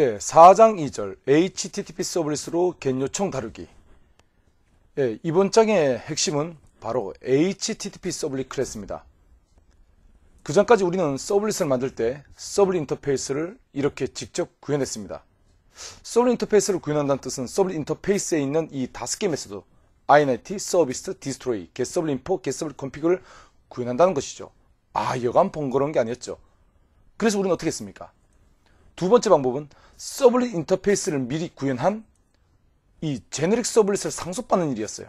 예, 4장 2절 http 서비스로 겐 요청 다루기 예, 이번 장의 핵심은 바로 http 서블릿 클래스입니다. 그 전까지 우리는 서블릿을 만들 때 서블릿 인터페이스를 이렇게 직접 구현했습니다. 서블릿 인터페이스를 구현한다는 뜻은 서블릿 인터페이스에 있는 이 다섯 개 메소드 init, service, destroy, get 서블릿 info, get 서블릿 config를 구현한다는 것이죠. 아, 여간 번거로운 게 아니었죠. 그래서 우리는 어떻게 했습니까? 두 번째 방법은 서블릿 인터페이스를 미리 구현한 이 제너릭 서블릿을 상속받는 일이었어요.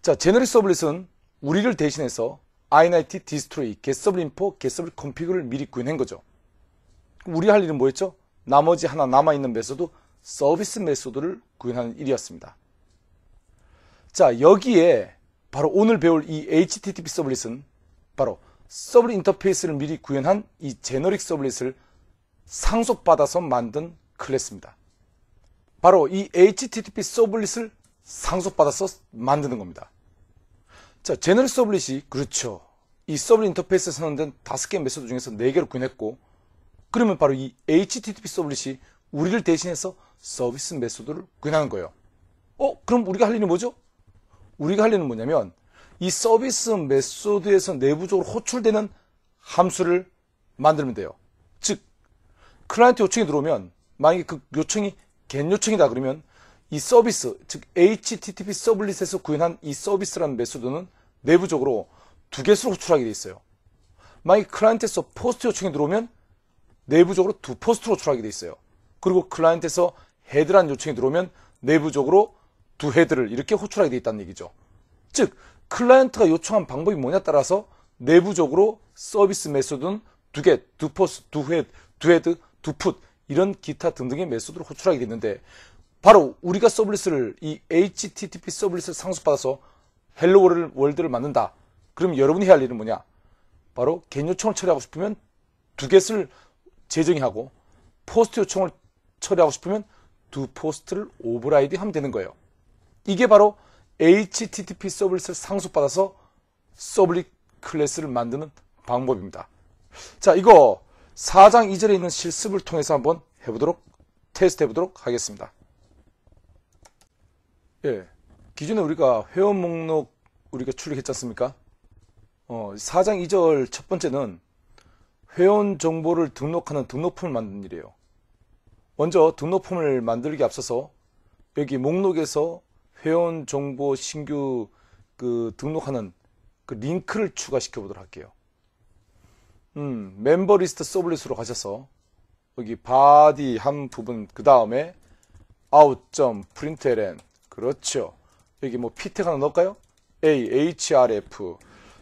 자, 제너릭 서블릿은 우리를 대신해서 init, destroy, getSubinfo, getSubin config를 미리 구현한 거죠. 우리 할 일은 뭐였죠? 나머지 하나 남아있는 메소드, 서비스 메소드를 구현하는 일이었습니다. 자, 여기에 바로 오늘 배울 이 HTTP 서블릿은 바로 서블릿 인터페이스를 미리 구현한 이 제너릭 서블릿을 상속받아서 만든 클래스입니다. 바로 이 HTTP 서블릿을 상속받아서 만드는 겁니다. 자, 제너럴 서블릿이 그렇죠. 이 서블릿 인터페이스에 선언된 다섯 개 메소드 중에서 네 개를 구했고 그러면 바로 이 HTTP 서블릿이 우리를 대신해서 서비스 메소드를 구현하는 거예요. 어? 그럼 우리가 할 일이 뭐죠? 우리가 할 일은 뭐냐면 이 서비스 메소드에서 내부적으로 호출되는 함수를 만들면 돼요. 즉 클라이언트 요청이 들어오면 만약에 그 요청이 겐 요청이다 그러면 이 서비스 즉 HTTP 서블릿에서 구현한 이 서비스라는 메소드는 내부적으로 두 개수로 호출하게 돼 있어요. 만약에 클라이언트에서 포스트 요청이 들어오면 내부적으로 두 포스트로 호출하게 돼 있어요. 그리고 클라이언트에서 헤드라는 요청이 들어오면 내부적으로 두 헤드를 이렇게 호출하게 돼 있다는 얘기죠. 즉 클라이언트가 요청한 방법이 뭐냐 따라서 내부적으로 서비스 메소드는 두 개, 두 포스트, 두 헤드, 두 헤드, 두 풋, 이런 기타 등등의 메소드를 호출하겠는데 게 바로 우리가 서블릿을 이 HTTP 서블릿을 상속받아서 헬로 월드를 만든다. 그럼 여러분이 해야 할 일은 뭐냐? 바로 개인 요청을 처리하고 싶으면 두 개를 재정의하고 포스트 요청을 처리하고 싶으면 두 포스트를 오버라이드 하면 되는 거예요. 이게 바로 HTTP 서블릿을 상속받아서 서블릿 클래스를 만드는 방법입니다. 자, 이거 4장 2절에 있는 실습을 통해서 한번 해보도록 테스트 해보도록 하겠습니다. 예. 기존에 우리가 회원 목록 우리가 출력했지 않습니까? 어, 4장 2절 첫 번째는 회원 정보를 등록하는 등록품을 만드는 일이에요. 먼저 등록품을 만들기 앞서서 여기 목록에서 회원 정보 신규 그 등록하는 그 링크를 추가시켜 보도록 할게요. 음, 멤버 리스트 서블릿으로 가셔서 여기 바디 한 부분 그 다음에 o u t p r i l n 그렇죠. 여기 뭐 p t e 하나 넣을까요? a, hrf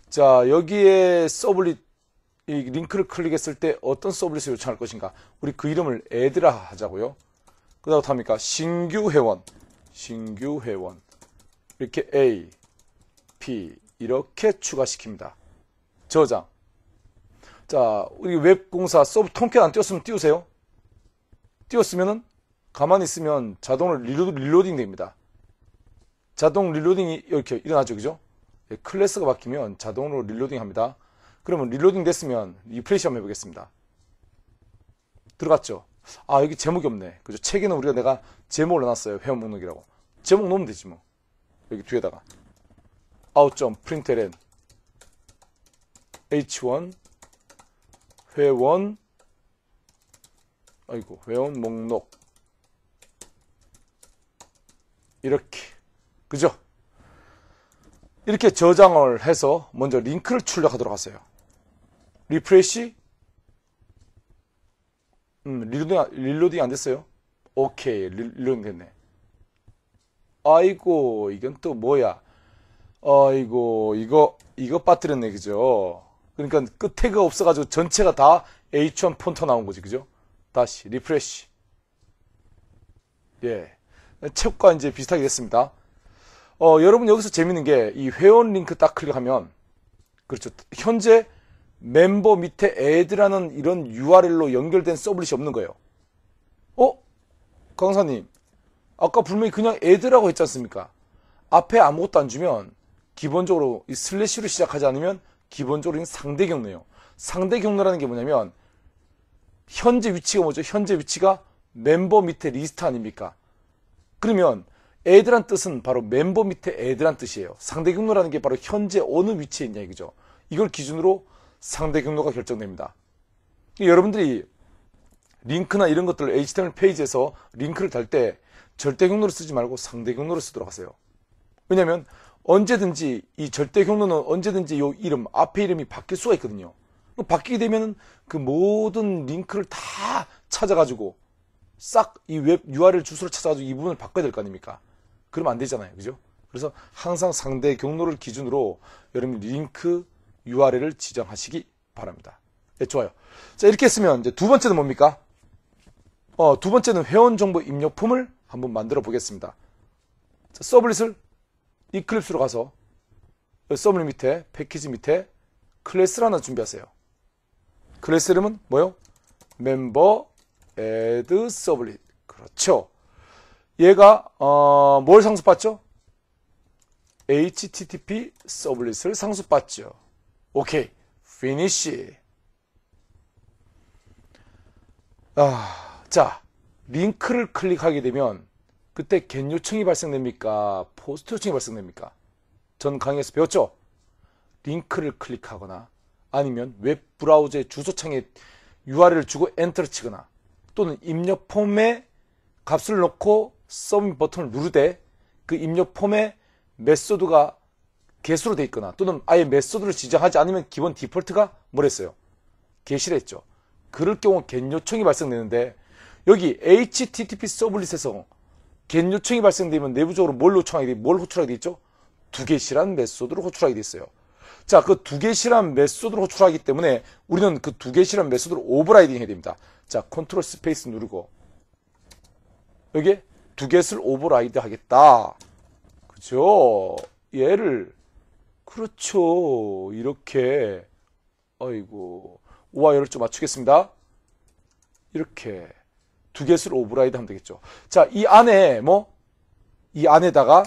자 여기에 서블릿 이 링크를 클릭했을 때 어떤 서블릿을 요청할 것인가 우리 그 이름을 애드라 하자고요. 그다음부터합니까 신규 회원 신규 회원 이렇게 a, p 이렇게 추가시킵니다. 저장 자, 우리 웹공사 서브 통쾌 안 띄웠으면 띄우세요. 띄웠으면은 가만히 있으면 자동으로 리로딩 됩니다. 자동 리로딩이 이렇게 일어나죠. 그죠? 예, 클래스가 바뀌면 자동으로 리로딩 합니다. 그러면 리로딩 됐으면 리프레시 한번 해보겠습니다. 들어갔죠? 아, 여기 제목이 없네. 그죠? 책에는 우리가 내가 제목을 넣어놨어요. 회원 목록이라고. 제목 넣으면 되지 뭐. 여기 뒤에다가. out.println h1 회원 아이고 회원 목록 이렇게 그죠? 이렇게 저장을 해서 먼저 링크를 출력하도록 하세요. 리프레시 음, 릴로딩, 릴로딩 안 됐어요. 오케이 릴로딩 됐네. 아이고 이건 또 뭐야? 아이고 이거 이거 빠뜨렸네 그죠? 그러니까 끝에 가 없어가지고 전체가 다 H1 폰터 나온 거지, 그죠? 다시 리프레시. 예, 책과 이제 비슷하게 됐습니다. 어, 여러분 여기서 재밌는 게 이 회원 링크 딱 클릭하면 그렇죠. 현재 멤버 밑에 애드라는 이런 URL로 연결된 서블릿이 없는 거예요. 어? 강사님, 아까 분명히 그냥 애드라고 했지 않습니까? 앞에 아무것도 안 주면 기본적으로 이 슬래시로 시작하지 않으면 기본적으로 상대 경로예요. 상대 경로라는 게 뭐냐면 현재 위치가 뭐죠? 현재 위치가 멤버 밑에 리스트 아닙니까? 그러면 애들한 뜻은 바로 멤버 밑에 애들한 뜻이에요. 상대 경로라는 게 바로 현재 어느 위치에 있냐 이거죠. 이걸 기준으로 상대 경로가 결정됩니다. 여러분들이 링크나 이런 것들을 HTML 페이지에서 링크를 달 때 절대 경로를 쓰지 말고 상대 경로를 쓰도록 하세요. 왜냐하면 언제든지 이 절대 경로는 언제든지 이 이름 앞에 이름이 바뀔 수가 있거든요. 뭐 바뀌게 되면 그 모든 링크를 다 찾아가지고 싹 이 웹 URL 주소를 찾아가지고 이 부분을 바꿔야 될 거 아닙니까? 그러면 안 되잖아요. 그죠? 그래서 항상 상대 경로를 기준으로 여러분 링크 URL을 지정하시기 바랍니다. 네, 좋아요. 자, 이렇게 했으면 이제 두 번째는 뭡니까? 어, 두 번째는 회원 정보 입력품을 한번 만들어 보겠습니다. 서블릿을 이클립스로 가서 서브리 밑에 패키지 밑에 클래스를 하나 준비하세요. 클래스 이름은 뭐요? 멤버 a 드 서블릿 그렇죠. 얘가 어, 뭘 상수받죠? http 서블릿을 상수받죠. 오케이. finish. 아, 자, 링크를 클릭하게 되면 그때 겐 요청이 발생됩니까? 포스트 요청이 발생됩니까? 전 강의에서 배웠죠? 링크를 클릭하거나 아니면 웹 브라우저의 주소창에 URL을 주고 엔터를 치거나 또는 입력 폼에 값을 넣고 서밋 버튼을 누르되 그 입력 폼에 메소드가 개수로 돼 있거나 또는 아예 메소드를 지정하지 않으면 기본 디폴트가 뭐랬어요? 개시를 했죠. 그럴 경우 겟 요청이 발생되는데 여기 http 서블릿에서 개인 요청이 발생되면 내부적으로 뭘 요청하게 돼, 뭘 호출하게 돼 있죠? 두 개시란 메소드를 호출하게 돼 있어요. 자, 그 두 개시란 메소드를 호출하기 때문에 우리는 그 두 개시란 메소드를 오버라이딩 해야 됩니다. 자, 컨트롤 스페이스 누르고 여기에 두 개를 오버라이드 하겠다. 그죠? 얘를 그렇죠. 이렇게 아이고. 오와 열을 좀 맞추겠습니다. 이렇게 두 개를 수 오브라이드 하면 되겠죠. 자, 이 안에 뭐 이 안에다가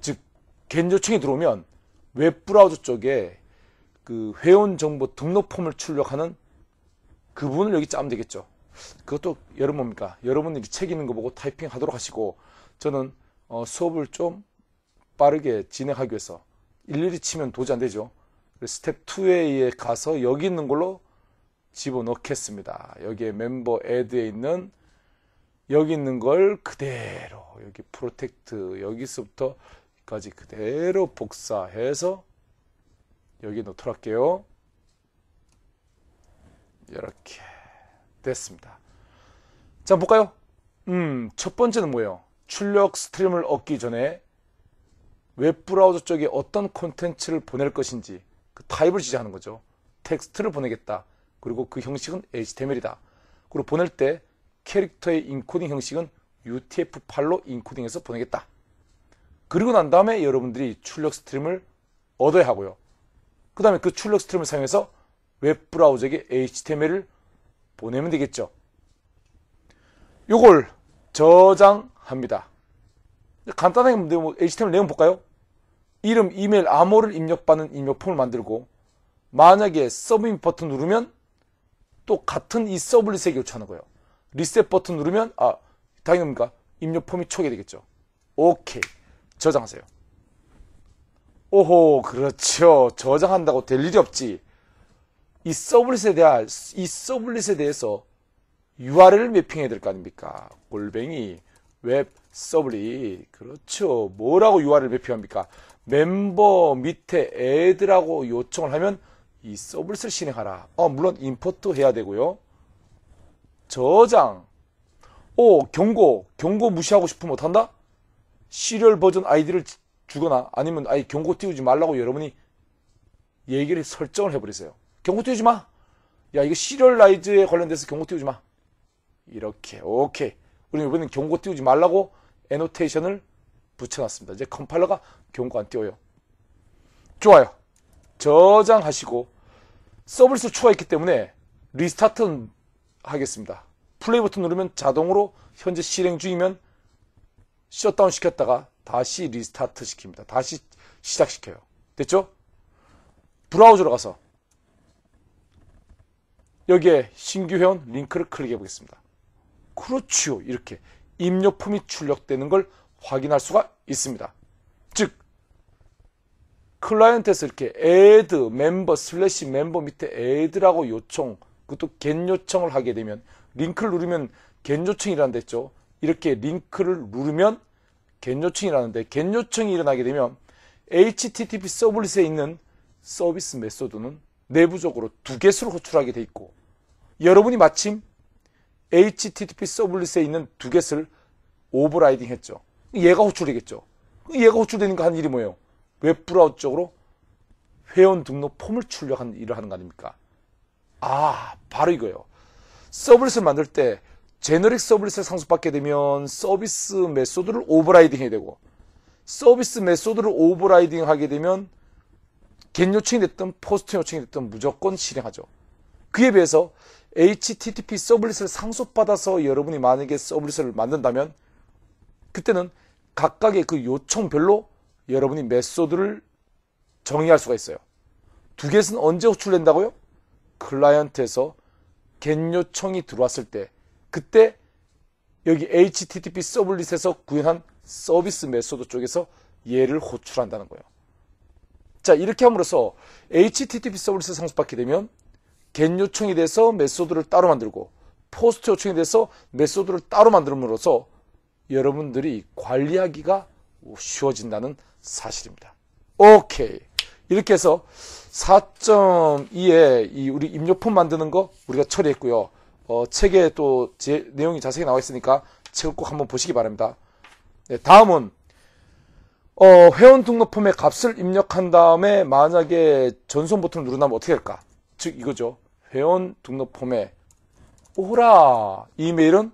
즉 개인 요청이 들어오면 웹 브라우저 쪽에 그 회원 정보 등록 폼을 출력하는 그 부분을 여기 짜면 되겠죠. 그것도 여러분 뭡니까? 여러분들이 책 읽는 거 보고 타이핑 하도록 하시고 저는 어, 수업을 좀 빠르게 진행하기 위해서 일일이 치면 도저히 안 되죠. 스텝 2에 가서 여기 있는 걸로 집어넣겠습니다. 여기에 멤버 애드에 있는 여기 있는 걸 그대로 여기 프로텍트 여기서부터까지 그대로 복사해서 여기 넣도록 할게요. 이렇게 됐습니다. 자 볼까요? 음, 첫 번째는 뭐예요? 출력 스트림을 얻기 전에 웹 브라우저 쪽에 어떤 콘텐츠를 보낼 것인지 그 타입을 지정하는 거죠. 텍스트를 보내겠다. 그리고 그 형식은 HTML이다. 그리고 보낼 때 캐릭터의 인코딩 형식은 UTF-8로 인코딩해서 보내겠다. 그리고 난 다음에 여러분들이 출력 스트림을 얻어야 하고요. 그 다음에 그 출력 스트림을 사용해서 웹브라우저에게 HTML을 보내면 되겠죠. 요걸 저장합니다. 간단하게 뭐 HTML 내용 볼까요? 이름, 이메일, 암호를 입력받는 입력폼을 만들고 만약에 서브밋 버튼 누르면 또 같은 이 서블릿에 교차하는 거예요. 리셋 버튼 누르면 아 당연히 뭡니까? 입력 폼이 초기되겠죠. 오케이. 저장하세요. 오호 그렇죠. 저장한다고 될 일이 없지. 이 서블릿에 대한 이 서블릿에 대해서 URL을 매핑해야 될 거 아닙니까? 골뱅이 웹 서블릿 그렇죠. 뭐라고 URL을 매핑합니까? 멤버 밑에 애들하고 요청을 하면 이 서블릿을 실행하라. 어 물론 임포트 해야 되고요. 저장, 오, 경고, 경고 무시하고 싶으면 못한다? 시리얼 버전 아이디를 주거나 아니면 아예 경고 띄우지 말라고 여러분이 얘기를 설정을 해버리세요. 경고 띄우지 마. 야, 이거 시리얼라이즈에 관련돼서 경고 띄우지 마. 이렇게, 오케이. 우리 이번엔 경고 띄우지 말라고 애노테이션을 붙여놨습니다. 이제 컴파일러가 경고 안 띄워요. 좋아요. 저장하시고 서비스 추가했기 때문에 리스타트는 하겠습니다. 플레이 버튼 누르면 자동으로 현재 실행 중이면 셧다운 시켰다가 다시 리스타트 시킵니다. 다시 시작시켜요. 됐죠? 브라우저로 가서 여기에 신규 회원 링크를 클릭해 보겠습니다. 그렇지요. 이렇게 입력품이 출력되는 걸 확인할 수가 있습니다. 즉 클라이언트에서 이렇게 add member slash member 밑에 add라고 요청 그것도 겐 요청을 하게 되면 링크를 누르면 겐 요청이라는 데 있죠. 이렇게 링크를 누르면 겐 요청이라는데 겐 요청이 일어나게 되면 HTTP 서블릿에 있는 서비스 메소드는 내부적으로 두 개수를 호출하게 돼 있고 여러분이 마침 HTTP 서블릿에 있는 두 개를 수 오버라이딩 했죠. 얘가 호출이겠죠 얘가 호출되니까 한 일이 뭐예요? 웹브라우저 쪽으로 회원 등록 폼을 출력한 일을 하는 거 아닙니까? 아, 바로 이거예요. 서비스를 만들 때 제너릭 서비스를 상속받게 되면 서비스 메소드를 오버라이딩 해야 되고 서비스 메소드를 오버라이딩 하게 되면 겟 요청이 됐든 포스트 요청이 됐든 무조건 실행하죠. 그에 비해서 HTTP 서비스를 상속받아서 여러분이 만약에 서비스를 만든다면 그때는 각각의 그 요청별로 여러분이 메소드를 정의할 수가 있어요. 두 개는 언제 호출된다고요? 클라이언트에서 겟 요청이 들어왔을 때 그때 여기 HTTP 서블릿에서 구현한 서비스 메소드 쪽에서 얘를 호출한다는 거예요. 자 이렇게 함으로써 HTTP 서블릿스 상속받게 되면 겟 요청에 대해서 메소드를 따로 만들고 포스트 요청에 대해서 메소드를 따로 만들므로써 여러분들이 관리하기가 쉬워진다는 사실입니다. 오케이. 이렇게 해서 4.2에 이 우리 입력품 만드는 거 우리가 처리했고요. 어, 책에 또 제, 내용이 자세히 나와 있으니까 책을 꼭 한번 보시기 바랍니다. 네, 다음은 어, 회원 등록 품의 값을 입력한 다음에 만약에 전송 버튼을 누르면 어떻게 될까? 즉 이거죠. 회원 등록 품에 오호라 이메일은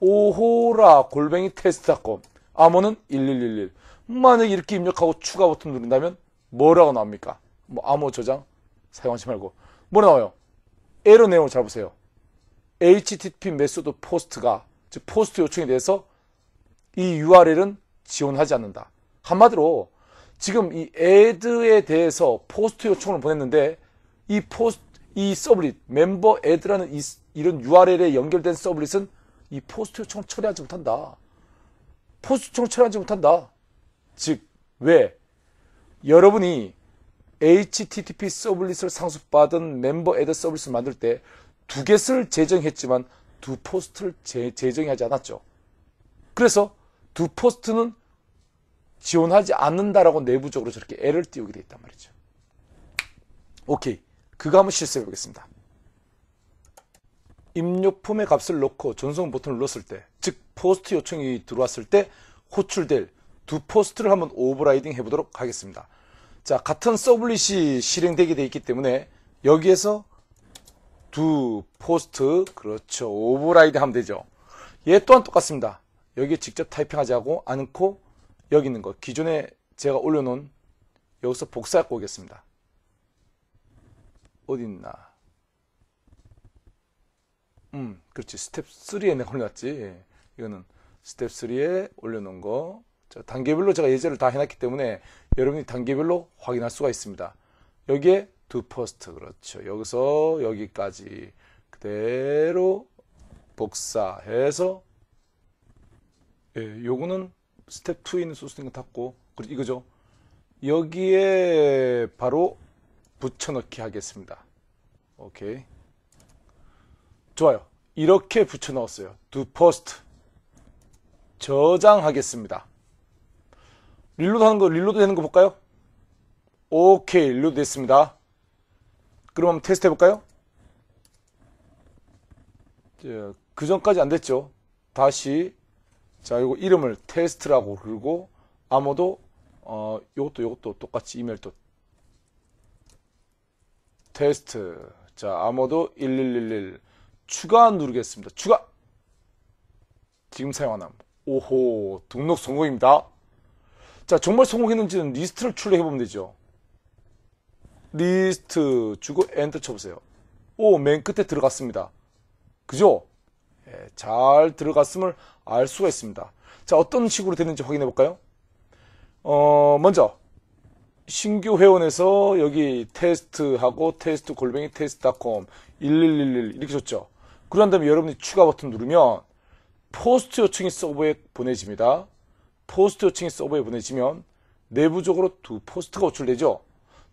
오호라 골뱅이 테스트닷컴 암호는 1111 만약에 이렇게 입력하고 추가 버튼 누른다면 뭐라고 나옵니까? 뭐 암호 저장 사용하지 말고 뭐 나와요? 에러 내용을 잘 보세요. HTTP 메소드 포스트가 즉 포스트 요청에 대해서 이 URL은 지원하지 않는다. 한마디로 지금 이 애드에 대해서 포스트 요청을 보냈는데 이 포스트 이 서브릿 멤버 애드라는 이, 이런 URL에 연결된 서브릿은 이 포스트 요청을 처리하지 못한다. 포스트 요청을 처리하지 못한다. 즉 왜? 여러분이 http 서블릿을 상속받은 멤버 애드 서블릿을 만들 때 두 개를 재정했지만두 포스트를 재 정하지 않았죠. 그래서 두 포스트는 지원하지 않는다라고 내부적으로 저렇게 애를 띄우게 돼 있단 말이죠. 오케이. 그거 한번 실수해 보겠습니다. 입력품의 값을 넣고 전송 버튼을 눌렀을 때, 즉 포스트 요청이 들어왔을 때 호출될 두 포스트를 한번 오버라이딩 해보도록 하겠습니다. 자, 같은 서블릿이 실행되게 되어 있기 때문에 여기에서 두 포스트, 그렇죠. 오버라이드 하면 되죠. 얘 또한 똑같습니다. 여기에 직접 타이핑하지 않고, 않고 여기 있는 거 기존에 제가 올려놓은 여기서 복사하고 오겠습니다. 어디 있나? 음, 그렇지. 스텝 3에 내가 올려놨지. 이거는 스텝 3에 올려놓은 거. 단계별로 제가 예제를 다 해놨기 때문에 여러분이 단계별로 확인할 수가 있습니다. 여기에 두 퍼스트 그렇죠. 여기서 여기까지 그대로 복사해서 예, 요거는 스텝 2에 있는 소스링 같고 이거죠. 여기에 바로 붙여넣기 하겠습니다. 오케이. 좋아요. 이렇게 붙여넣었어요. 두 포스트 저장하겠습니다. 릴로드 하는 거 릴로드 되는 거 볼까요? 오케이 릴로드 됐습니다. 그럼 한번 테스트 해볼까요? 그 전까지 안 됐죠. 다시 자 이거 이름을 테스트라고 그리고 아무도 어, 이것도 이것도 똑같이 이메일 또 테스트 자 아무도 1111 추가 누르겠습니다. 추가 지금 사용하는 오호 등록 성공입니다. 자, 정말 성공했는지는 리스트를 출력해 보면 되죠. 리스트 주고 엔터 쳐보세요. 오, 맨 끝에 들어갔습니다. 그죠? 예, 잘 들어갔음을 알 수가 있습니다. 자, 어떤 식으로 됐는지 확인해 볼까요? 어, 먼저 신규 회원에서 여기 테스트하고 테스트 골뱅이 테스트닷컴 1111 이렇게 줬죠. 그런 다음에 여러분이 추가 버튼 누르면 포스트 요청이 서버에 보내집니다. 포스트 요청이 서버에 보내지면 내부적으로 두 포스트가 호출되죠.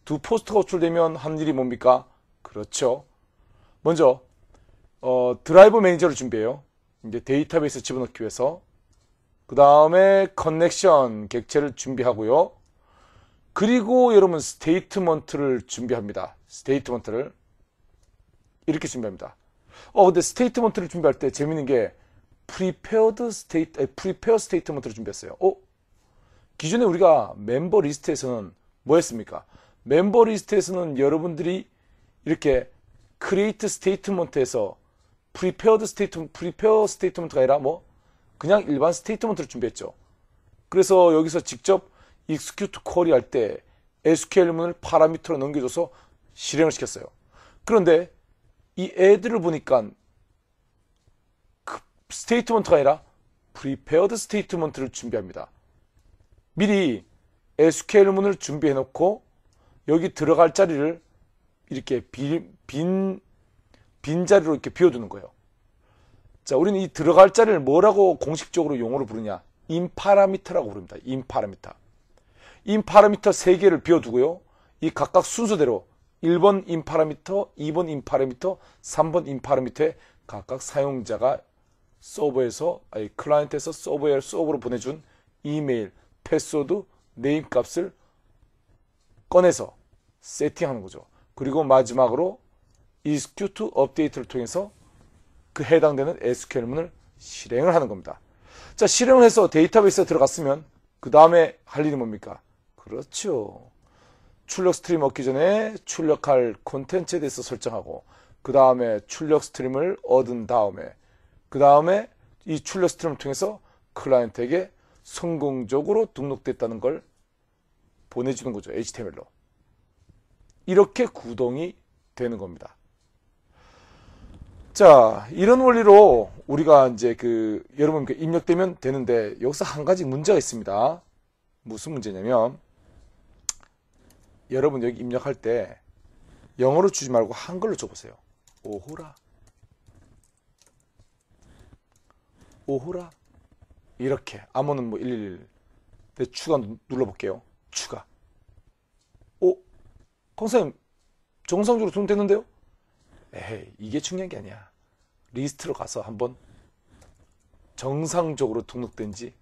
두 포스트가 호출되면 하는 일이 뭡니까? 그렇죠. 먼저 어, 드라이브 매니저를 준비해요. 이제 데이터베이스 집어넣기 위해서. 그 다음에 커넥션 객체를 준비하고요. 그리고 여러분 스테이트먼트를 준비합니다. 스테이트먼트를 이렇게 준비합니다. 어 근데 스테이트먼트를 준비할 때 재밌는 게 프리페어드 스테이트, 프리페어 스테이트먼트를 준비했어요. 어? 기존에 우리가 멤버 리스트에서는 뭐했습니까 멤버 리스트에서는 여러분들이 이렇게 크리에이트 스테이트먼트에서 프리페어드 스테이트 프리페어 스테이트먼트가 아니라 뭐 그냥 일반 스테이트먼트를 준비했죠. 그래서 여기서 직접 익스큐트 쿼리 할때 SQL 문을 파라미터로 넘겨줘서 실행을 시켰어요. 그런데 이 애들을 보니까 스테이트먼트가 아니라 프리페어드 스테이트먼트를 준비합니다. 미리 SQL문을 준비해 놓고 여기 들어갈 자리를 이렇게 빈, 빈, 빈 자리로 이렇게 비워두는 거예요. 자, 우리는 이 들어갈 자리를 뭐라고 공식적으로 용어로 부르냐? 인파라미터라고 부릅니다. 인파라미터. 인파라미터 세개를 비워두고요. 이 각각 순서대로 1번 인파라미터, 2번 인파라미터, 3번 인파라미터에 각각 사용자가 서버에서 아니 클라이언트에서 서버에 서버로 보내준 이메일, 패스워드, 네임 값을 꺼내서 세팅하는 거죠. 그리고 마지막으로 execute 업데이트를 통해서 그 해당되는 SQL문을 실행을 하는 겁니다. 자, 실행을 해서 데이터베이스에 들어갔으면 그 다음에 할 일이 뭡니까? 그렇죠. 출력 스트림 얻기 전에 출력할 콘텐츠에 대해서 설정하고 그 다음에 출력 스트림을 얻은 다음에 그 다음에 이 출력스트림을 통해서 클라이언트에게 성공적으로 등록됐다는 걸 보내주는 거죠. HTML로. 이렇게 구동이 되는 겁니다. 자, 이런 원리로 우리가 이제 그, 여러분 그 입력되면 되는데, 여기서 한 가지 문제가 있습니다. 무슨 문제냐면, 여러분 여기 입력할 때, 영어로 주지 말고 한글로 줘보세요. 오호라. 오호라 이렇게 암호는 뭐 111. 근데 추가 눌러볼게요. 추가. 오, 강사님 정상적으로 돈 됐는데요? 에이 이게 중요한 게 아니야. 리스트로 가서 한번 정상적으로 등록된지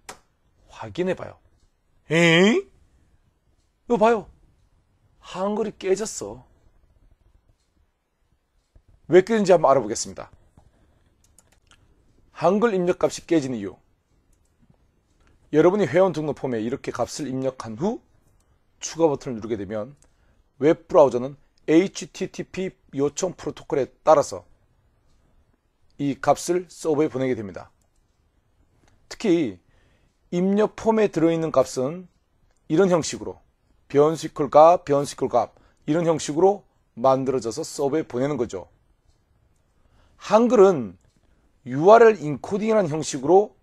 확인해봐요. 에잉? 이거 봐요. 한글이 깨졌어. 왜 깨진지 한번 알아보겠습니다. 한글 입력값이 깨진 이유 여러분이 회원 등록 폼에 이렇게 값을 입력한 후 추가 버튼을 누르게 되면 웹 브라우저는 HTTP 요청 프로토콜에 따라서 이 값을 서버에 보내게 됩니다. 특히 입력 폼에 들어있는 값은 이런 형식으로 변수 이퀄 값, 변수 이퀄 값 이런 형식으로 만들어져서 서버에 보내는 거죠. 한글은 URL 인코딩이라는 형식으로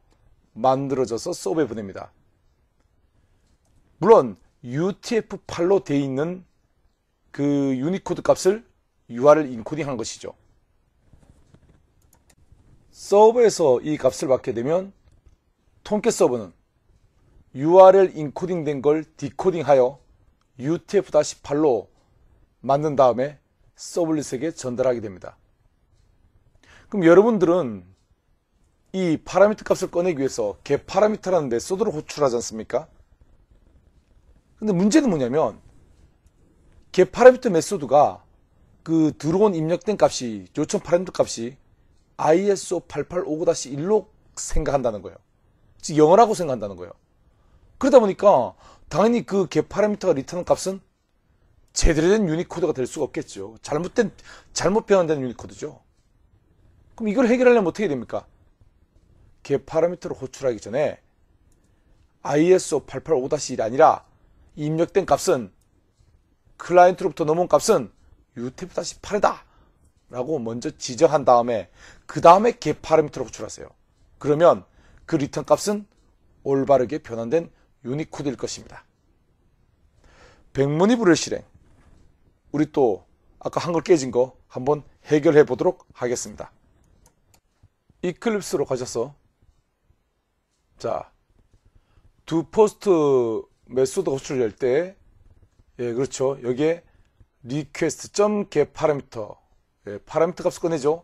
만들어져서 서브에 보냅니다. 물론 UTF-8로 되어 있는 그 유니코드 값을 URL 인코딩한 것이죠. 서버에서 이 값을 받게 되면 통계 서버는 URL 인코딩된 걸 디코딩하여 UTF-8로 만든 다음에 서블릿에게 전달하게 됩니다. 그럼 여러분들은 이 파라미터 값을 꺼내기 위해서 개 파라미터라는 메소드를 호출하지 않습니까? 근데 문제는 뭐냐면 개 파라미터 메소드가 그 들어온 입력된 값이 요청 파라미터 값이 ISO 8859-1로 생각한다는 거예요. 즉 영어라고 생각한다는 거예요. 그러다 보니까 당연히 그개 파라미터가 리턴한 값은 제대로 된 유니코드가 될 수가 없겠죠. 잘못된 잘못 변환된 유니코드죠. 그럼 이걸 해결하려면 어떻게 해야 됩니까? 개 그 파라미터를 호출하기 전에 ISO 885-1이 아니라 입력된 값은 클라이언트로부터 넘어온 값은 UTF-8이다 라고 먼저 지정한 다음에 그 다음에 개 파라미터를 호출하세요. 그러면 그 리턴 값은 올바르게 변환된 유니코드일 것입니다. 백문이 불을 실행 우리 또 아까 한글 깨진 거 한번 해결해 보도록 하겠습니다. 이클립스로 가셔서 자, 두 포스트 메소드 호출을열 때, 예, 그렇죠. 여기에 request.get 파라미터, 예, 파라미터 값을 꺼내죠.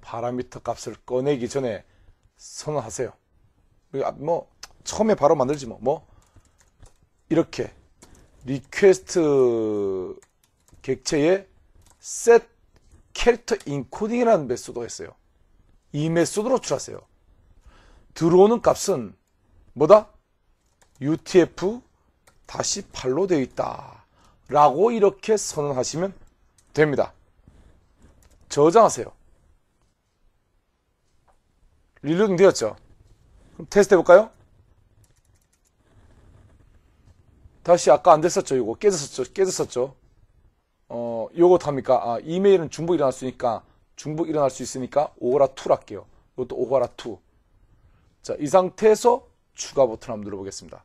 파라미터 값을 꺼내기 전에 선언하세요. 예, 아, 뭐, 처음에 바로 만들지 뭐, 뭐, 이렇게 request 객체에 set 캐릭터 인코딩이라는 메소드가 있어요. 이 메소드로 출하세요 들어오는 값은 뭐다? UTF-8로 되어 있다. 라고 이렇게 선언하시면 됩니다. 저장하세요. 리로딩 되었죠? 그럼 테스트 해볼까요? 다시 아까 안 됐었죠 이거 깨졌었죠 깨졌었죠 어 요거 탑니까아 이메일은 중복 일어날 수 있으니까 중복 일어날 수 있으니까 오거라 2 할게요 이것도 오거라 2 자, 이 상태에서 추가 버튼 한번 눌러보겠습니다.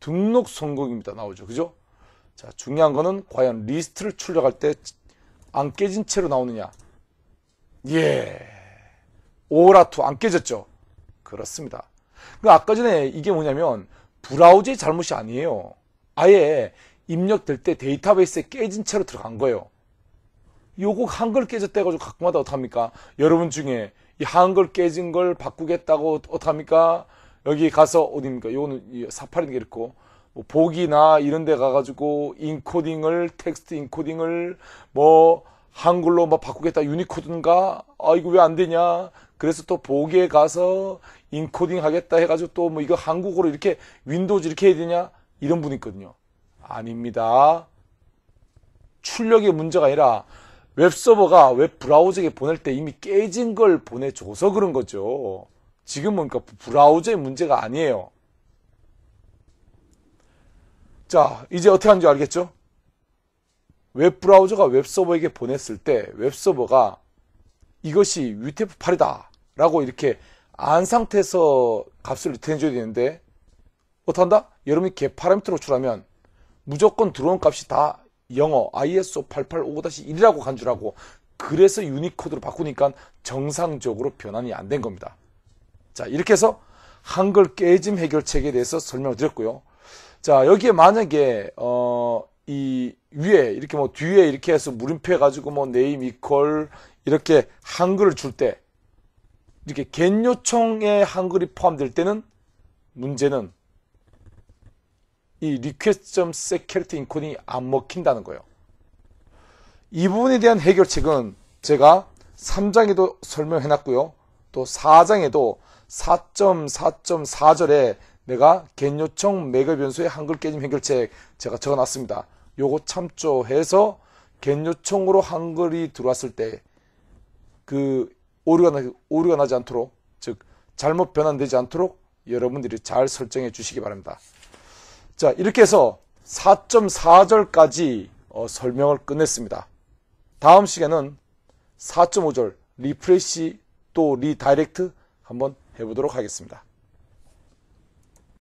등록 성공입니다. 나오죠. 그죠? 자, 중요한 거는 과연 리스트를 출력할 때 안 깨진 채로 나오느냐. 예. 오라투 안 깨졌죠? 그렇습니다. 그 아까 전에 이게 뭐냐면 브라우저의 잘못이 아니에요. 아예 입력될 때 데이터베이스에 깨진 채로 들어간 거예요. 요거 한글 깨졌대가지고 가끔 마다 어떡합니까? 여러분 중에 이 한글 깨진 걸 바꾸겠다고 어떡합니까? 여기 가서 어디입니까? 요거는 사파리는 게 있고 뭐 보기나 이런 데 가가지고 인코딩을 텍스트 인코딩을 뭐 한글로 막 뭐 바꾸겠다 유니코드인가 아 이거 왜 안 되냐 그래서 또 보기에 가서 인코딩 하겠다 해가지고 또 뭐 이거 한국어로 이렇게 윈도우즈 이렇게 해야 되냐 이런 분이 있거든요 아닙니다 출력의 문제가 아니라 웹서버가 웹브라우저에 보낼 때 이미 깨진 걸 보내줘서 그런 거죠. 지금은 그러니까 브라우저의 문제가 아니에요. 자, 이제 어떻게 하는지 알겠죠? 웹브라우저가 웹서버에게 보냈을 때 웹서버가 이것이 UTF-8이다 라고 이렇게 안 상태에서 값을 리턴해줘야 되는데 어떻한다? 게 여러분이 get 파라미터 노출하면 무조건 들어온 값이 다 영어 ISO 8855-1이라고 간주라고 그래서 유니코드로 바꾸니까 정상적으로 변환이 안 된 겁니다. 자 이렇게 해서 한글 깨짐 해결책에 대해서 설명을 드렸고요. 자 여기에 만약에 어, 이 위에 이렇게 뭐 뒤에 이렇게 해서 물음표 해가지고 뭐 네임 이퀄 이렇게 한글을 줄 때 이렇게 겐 요청에 한글이 포함될 때는 문제는 이 request security 인코딩이 안 먹힌다는 거예요. 이 부분에 대한 해결책은 제가 3장에도 설명해 놨고요. 또 4장에도 4.4.4절에 내가 겐 요청 매개 변수의 한글 깨짐 해결책 제가 적어 놨습니다. 요거 참조해서 겐 요청으로 한글이 들어왔을 때 그 오류가 나, 오류가 나지 않도록 즉 잘못 변환되지 않도록 여러분들이 잘 설정해 주시기 바랍니다. 자, 이렇게 해서 4.4절까지 어, 설명을 끝냈습니다. 다음 시간은 4.5절 리프레시 또 리다이렉트 한번 해보도록 하겠습니다.